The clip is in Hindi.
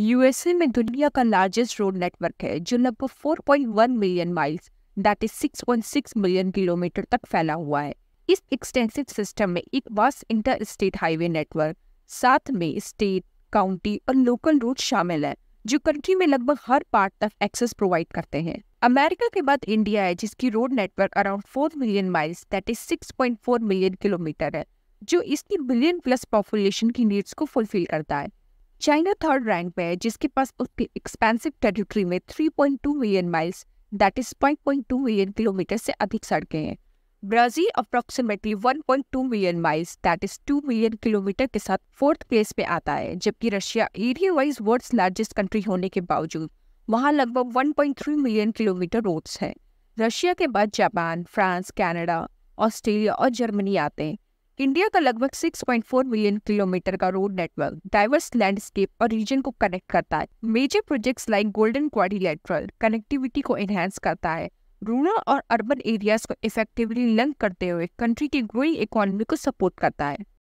यूएसए में दुनिया का लार्जेस्ट रोड नेटवर्क है जो लगभग 4.1 million miles that is 6.6 million kilometre तक फैला हुआ है इस एक्सटेंसिव सिस्टम में एक vast interstate highway network साथ में स्टेट काउंटी और लोकल रूट शामिल है जो कंट्री में लगभग हर पार्ट तक एक्सेस प्रोवाइड करते हैं अमेरिका के बाद इंडिया है जिसकी road network around 4 million miles that is 6.4 million kilometre है जो इसकी बिलियन प्लस पॉपुलेशन की नीड्स को फुलफिल करता है चाइना थर्ड रैंक पे है जिसके पास उसके एक्सपेंसिव टेरिटरी में 3.2 million miles that is 5.2 million kilometre से अधिक सड़कें हैं Brazil approximately 1.2 million miles that is 2 million kilometre के साथ फोर्थ प्लेस पे आता है जबकि Russia area wise world largest country होने के बावजूद वहाँ लगभग 1.3 मिलियन किलोमीटर रोड्स हैं रशिया के बाद जापान फ्रांस कनाडा ऑस्ट्रेलिया और जर्मनी आते हैं इंडिया का लगभग 6.4 मिलियन किलोमीटर का रोड नेटवर्क डाइवर्स लैंडस्केप और रीजन को कनेक्ट करता है major projects like golden quadrilateral connectivity को एनहेंस करता है रूरल और अर्बन एरियाज को इफेक्टिवली लिंक करते हुए कंट्री की ग्रोइंग इकोनॉमी को सपोर्ट करता है